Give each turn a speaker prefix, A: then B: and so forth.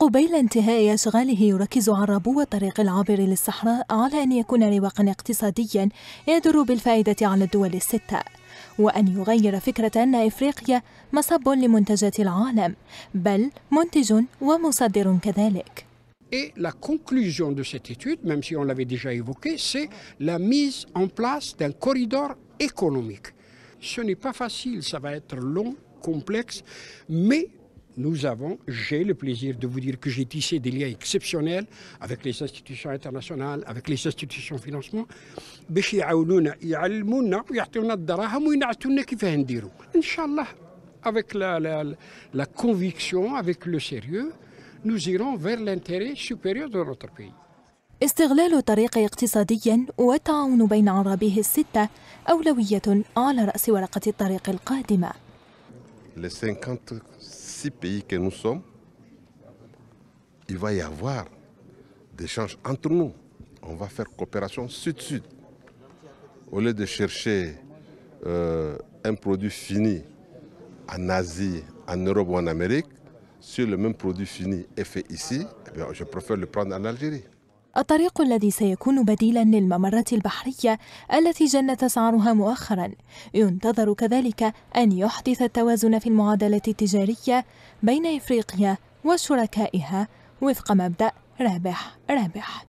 A: قبيل انتهاء أشغاله يركز عرابو الطريق العابر للصحراء على أن يكون رواقا اقتصاديا يدر بالفائدة على الدول الستة وأن يغير فكرة أن إفريقيا مصب لمنتجات العالم بل منتج ومصدر كذلك
B: Et la conclusion de cette étude, même si on l'avait déjà évoqué, c'est la mise en place d'un corridor économique. Ce n'est pas facile, ça va être long, complexe, mais nous avons, j'ai le plaisir de vous dire que j'ai tissé des liens exceptionnels avec les institutions internationales, avec les institutions de financement. باش يعاونونا يعلمونا avec la, la, la conviction avec le sérieux nous irons vers l'intérêt supérieur de notre pays
A: استغلال طريق اقتصادي والتعاون بين عربيه الستة أولوية على رأس ورقة الطريق القادمة.
C: Les 50 pays que nous sommes, il va y avoir des échanges entre nous. On va faire coopération sud-sud. Au lieu de chercher euh, un produit fini en Asie, en Europe ou en Amérique, si le même produit fini est fait ici, eh je préfère le prendre en Algérie.
A: الطريق الذي سيكون بديلا للممرة البحرية التي جن أسعارها مؤخرا ينتظر كذلك أن يحدث التوازن في المعادلة التجارية بين إفريقيا وشركائها وفق مبدأ رابح رابح